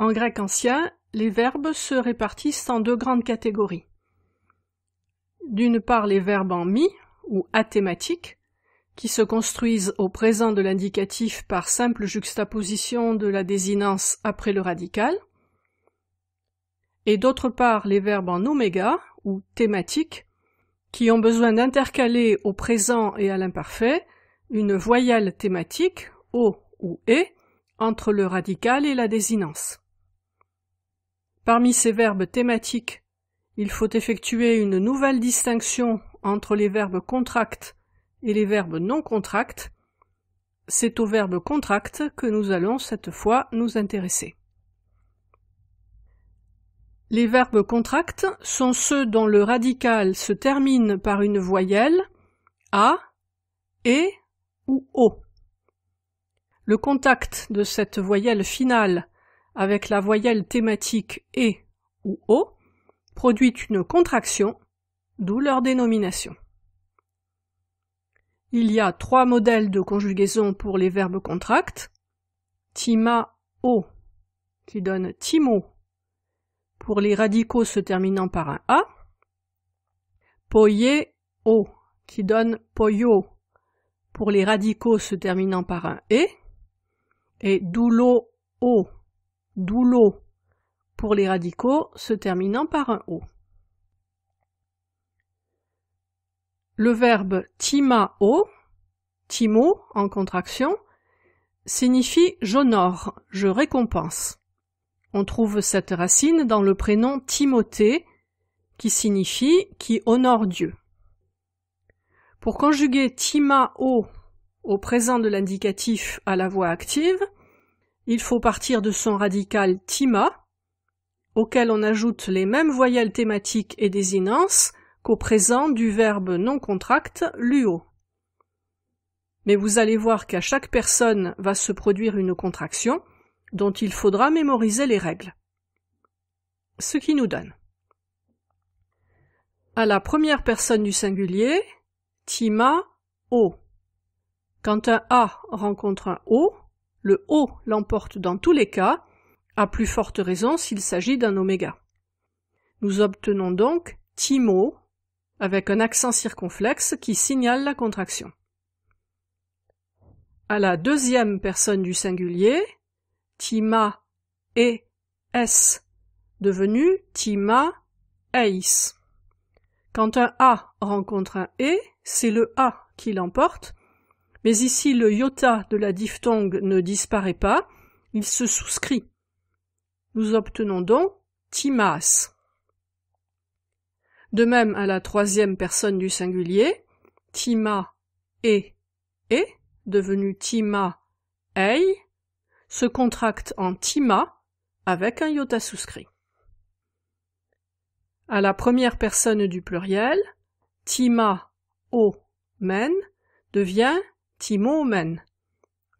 En grec ancien, les verbes se répartissent en deux grandes catégories. D'une part les verbes en mi ou athématiques, qui se construisent au présent de l'indicatif par simple juxtaposition de la désinence après le radical, et d'autre part les verbes en oméga ou thématiques, qui ont besoin d'intercaler au présent et à l'imparfait une voyelle thématique, o ou e, entre le radical et la désinence. Parmi ces verbes thématiques, il faut effectuer une nouvelle distinction entre les verbes contractes et les verbes non contractes C'est au verbe contract que nous allons cette fois nous intéresser. Les verbes contractes sont ceux dont le radical se termine par une voyelle a, E ou o. Le contact de cette voyelle finale avec la voyelle thématique E ou O produit une contraction, d'où leur dénomination. Il y a trois modèles de conjugaison pour les verbes contractes. Tima O qui donne timo pour les radicaux se terminant par un A. Poye O qui donne poyo pour les radicaux se terminant par un E. Et doulo O d'où pour les radicaux se terminant par un O. Le verbe timao, timo en contraction, signifie j'honore, je récompense. On trouve cette racine dans le prénom Timothée, qui signifie qui honore Dieu. Pour conjuguer tima-o au présent de l'indicatif à la voix active, il faut partir de son radical tima » auquel on ajoute les mêmes voyelles thématiques et désinences qu'au présent du verbe non « luo. Mais vous allez voir qu'à chaque personne va se produire une contraction dont il faudra mémoriser les règles. Ce qui nous donne à la première personne du singulier, Tima O. Quand un A rencontre un O, le O l'emporte dans tous les cas, à plus forte raison s'il s'agit d'un oméga. Nous obtenons donc timo avec un accent circonflexe qui signale la contraction. À la deuxième personne du singulier, tima et s devenu tima eis. Quand un a rencontre un e, c'est le a qui l'emporte mais ici, le iota de la diphtongue ne disparaît pas, il se souscrit. Nous obtenons donc timas. De même à la troisième personne du singulier, tima e et, devenu tima ei, se contracte en tima avec un iota souscrit. À la première personne du pluriel, tima o men devient Timomen.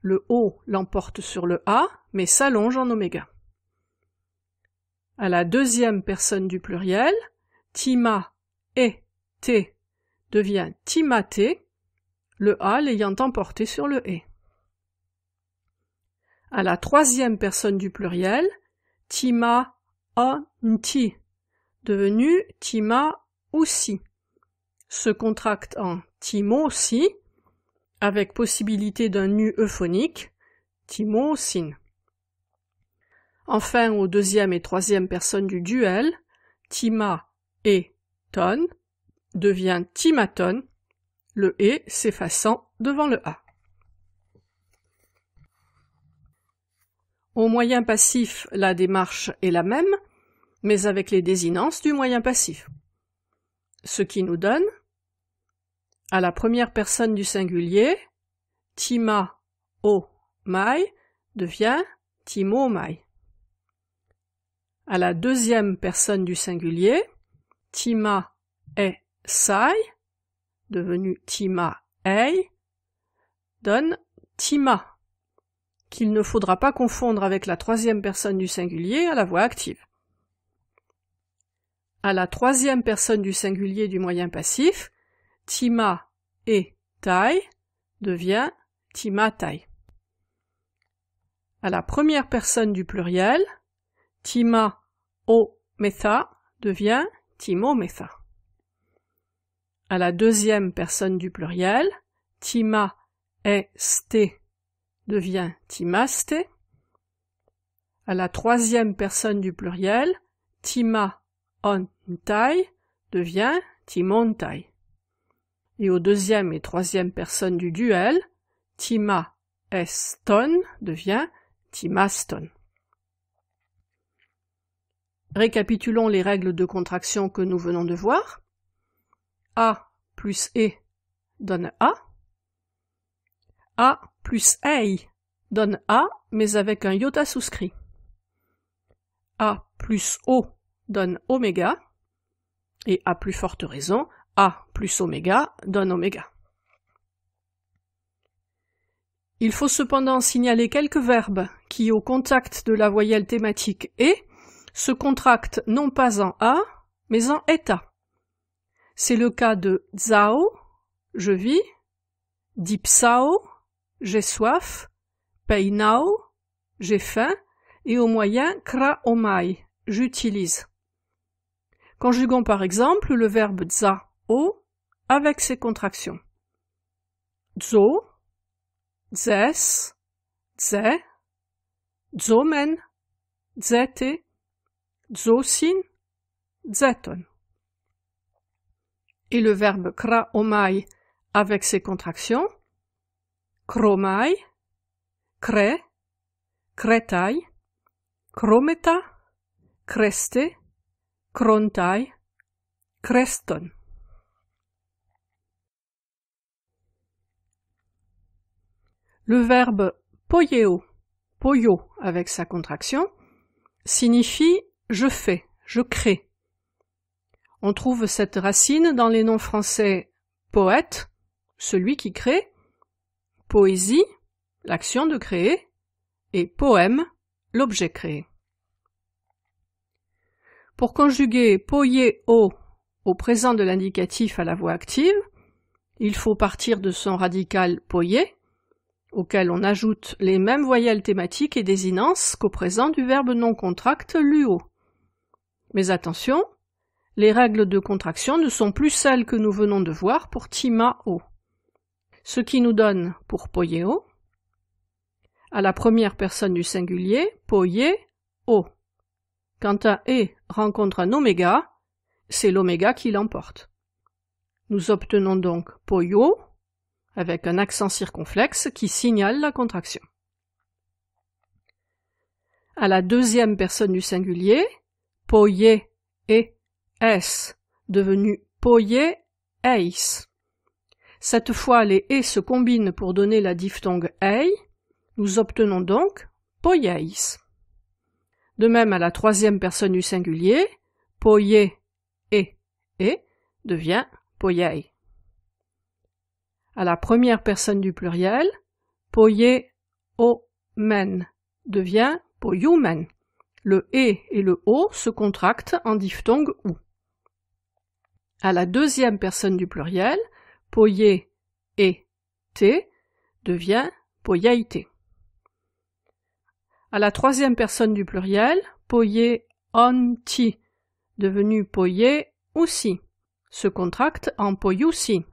Le O l'emporte sur le A, mais s'allonge en oméga. À la deuxième personne du pluriel, Tima et T devient Timate, le A l'ayant emporté sur le E. À la troisième personne du pluriel, Tima ti devenu Tima aussi, se contracte en Timo si, avec possibilité d'un nu euphonique, Timo sin. Enfin, aux deuxième et troisième personnes du duel, Tima et ton devient timaton, le et s'effaçant devant le a. Au moyen passif, la démarche est la même, mais avec les désinences du moyen passif. Ce qui nous donne à la première personne du singulier, Tima o mai devient Timo mai. À la deuxième personne du singulier, Tima e sai devenu Tima ei donne Tima qu'il ne faudra pas confondre avec la troisième personne du singulier à la voix active. À la troisième personne du singulier du moyen passif, Tima et Tai devient Tima Tai. À la première personne du pluriel, Tima o Metha devient Timo Metha. À la deuxième personne du pluriel, Tima est devient Timaste. À la troisième personne du pluriel, Tima on Tai devient Timontai et aux deuxième et troisième personnes du duel, Tima Eston devient Timaston. Récapitulons les règles de contraction que nous venons de voir. A plus E donne A. A plus A donne A, mais avec un iota souscrit. A plus O donne oméga. Et à plus forte raison, a plus oméga donne oméga. Il faut cependant signaler quelques verbes qui, au contact de la voyelle thématique et, se contractent non pas en A, mais en eta. C'est le cas de zao, je vis, dipsao, j'ai soif, peinao, j'ai faim, et au moyen kra j'utilise. Conjuguons par exemple le verbe za O avec ses contractions. Zo, zes, ze, zomen, zete, zosin, zeton. Et le verbe kra omai avec ses contractions. Kromai, kre, kretai, krometa, kreste, krontai, creston. Le verbe poyeo, poyo avec sa contraction, signifie je fais, je crée. On trouve cette racine dans les noms français poète, celui qui crée, poésie, l'action de créer, et poème, l'objet créé. Pour conjuguer poyeo au présent de l'indicatif à la voix active, il faut partir de son radical poyer auquel on ajoute les mêmes voyelles thématiques et désinences qu'au présent du verbe non contracte luo. Mais attention, les règles de contraction ne sont plus celles que nous venons de voir pour timao. Ce qui nous donne pour poyeo, à la première personne du singulier, poye, o. Quand un e rencontre un oméga, c'est l'oméga qui l'emporte. Nous obtenons donc poyo avec un accent circonflexe qui signale la contraction. À la deuxième personne du singulier, poye et S, devenu poye eis. Cette fois, les e se combinent pour donner la diphtongue ei. Nous obtenons donc poyeis. De même, à la troisième personne du singulier, poye et e devient poyei à la première personne du pluriel, poye o men devient poyumen. Le e et le o se contractent en diphtongue ou. À la deuxième personne du pluriel, poye et t devient poyaïté. À la troisième personne du pluriel, poye on ti devenu poye aussi se contracte en poyusi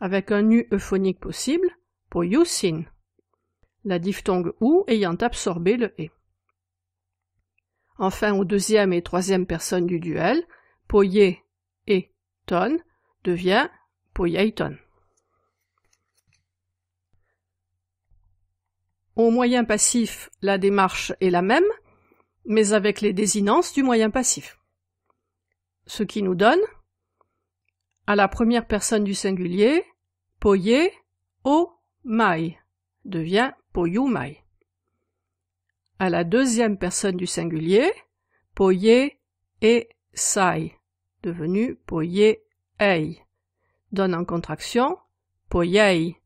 avec un U euphonique possible pour sin, la diphtongue OU ayant absorbé le E. Enfin, aux deuxième et troisième personnes du duel, Poye et Ton devient Poyeiton. Au moyen passif, la démarche est la même, mais avec les désinences du moyen passif. Ce qui nous donne à la première personne du singulier, poye o mai devient poyu mai. À la deuxième personne du singulier, poye e sai devenu poye ei donne en contraction poyei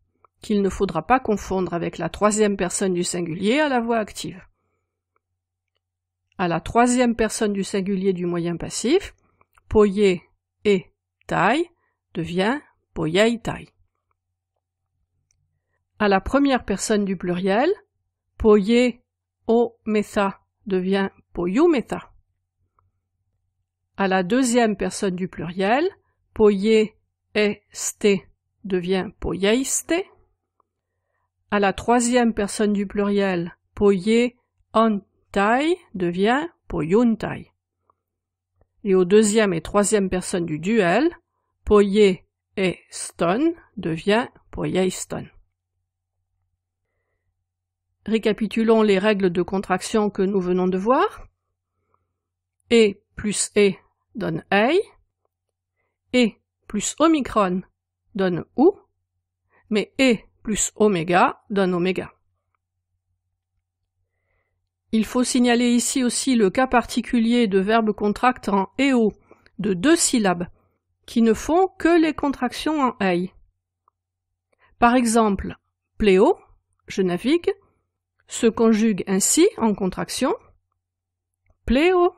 qu'il ne faudra pas confondre avec la troisième personne du singulier à la voix active. À la troisième personne du singulier du moyen passif, poye e tai devient poyaitai. À la première personne du pluriel, poye o metha devient poyumeta. À la deuxième personne du pluriel, poye este devient poyeiste. À la troisième personne du pluriel, poye ontai devient poyuntai. Et aux deuxième et troisième personnes du duel, Poyet-et-Stone devient Poyet-Stone. Récapitulons les règles de contraction que nous venons de voir. E plus E donne a, E plus Omicron donne OU. Mais E plus oméga donne oméga. Il faut signaler ici aussi le cas particulier de verbe contractant en EO de deux syllabes qui ne font que les contractions en aille ». Par exemple, pléo, je navigue, se conjugue ainsi en contraction pléo,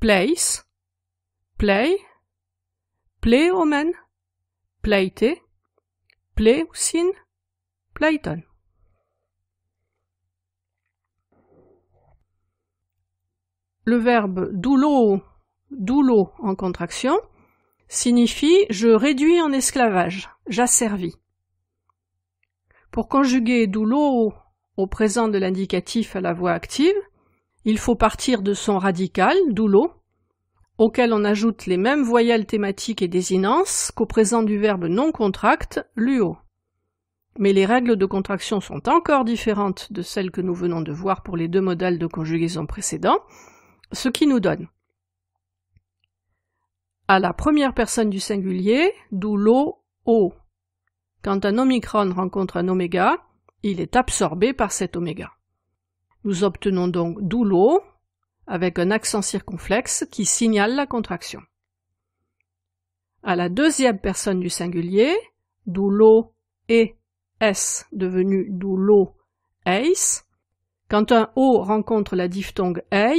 place, play, pléomen, pleite, pléousin, playton. Le verbe doulo, doulo en contraction signifie je réduis en esclavage, j'asservis. Pour conjuguer doulo au présent de l'indicatif à la voix active, il faut partir de son radical, doulo, auquel on ajoute les mêmes voyelles thématiques et désinences qu'au présent du verbe non contracte « luo. Mais les règles de contraction sont encore différentes de celles que nous venons de voir pour les deux modèles de conjugaison précédents, ce qui nous donne à la première personne du singulier, d'où O. Quand un omicron rencontre un oméga, il est absorbé par cet oméga. Nous obtenons donc d'où avec un accent circonflexe qui signale la contraction. À la deuxième personne du singulier, d'où l'eau et S devenu d'où l'eau quand un O rencontre la diphtongue ei,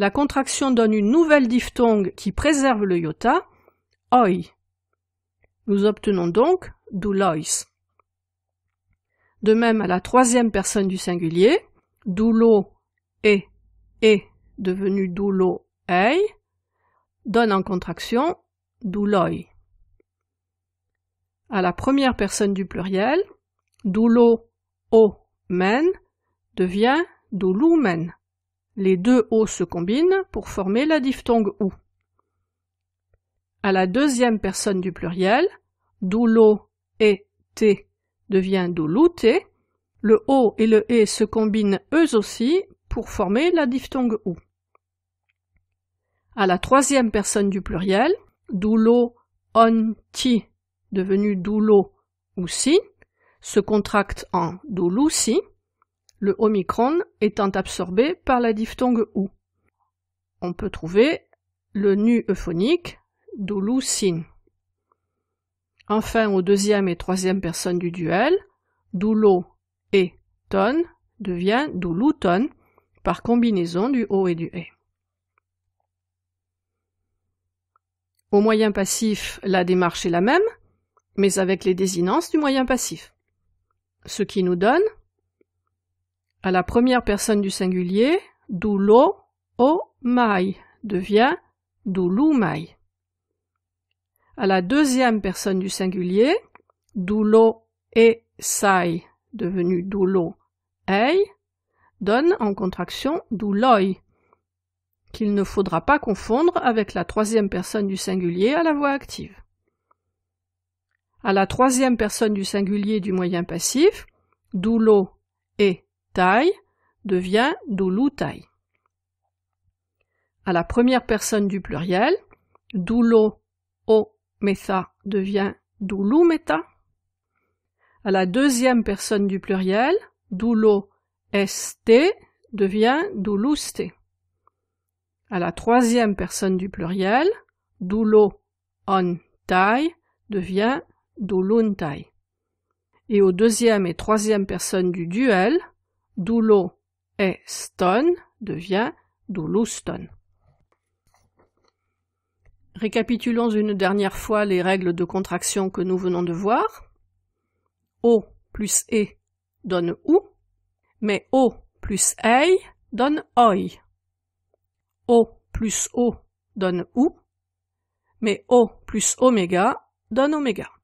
la contraction donne une nouvelle diphtongue qui préserve le iota, oi. Nous obtenons donc doulois. De même à la troisième personne du singulier, doulo e e devenu doulo ei donne en contraction douloi. À la première personne du pluriel, doulo o men devient douloumen. Les deux O se combinent pour former la diphtongue OU. À la deuxième personne du pluriel, doulo et T devient doulouté. Le O et le E se combinent eux aussi pour former la diphtongue OU. À la troisième personne du pluriel, doulo on ti devenu doulo ou se contracte en doulousi le omicron étant absorbé par la diphtongue ou. On peut trouver le nu euphonique doulou sin. Enfin, aux deuxième et troisième personnes du duel, doulo et ton devient doulouton par combinaison du o et du e. Au moyen passif, la démarche est la même, mais avec les désinences du moyen passif. Ce qui nous donne à la première personne du singulier, « o mai devient « mai. À la deuxième personne du singulier, « e sai devenu « ei donne en contraction douloi » qu'il ne faudra pas confondre avec la troisième personne du singulier à la voix active. À la troisième personne du singulier du moyen passif, doulo e tai devient tai À la première personne du pluriel, dulo o metha devient dulumeta. À la deuxième personne du pluriel, dulo st devient duluste. À la troisième personne du pluriel, dulo on tai devient duluntai. Et aux deuxième et troisième personnes du duel, Doulo est Stone devient stone. Récapitulons une dernière fois les règles de contraction que nous venons de voir. O plus E donne OU, mais O plus EI donne OI. O plus O donne OU, mais O plus oméga donne oméga.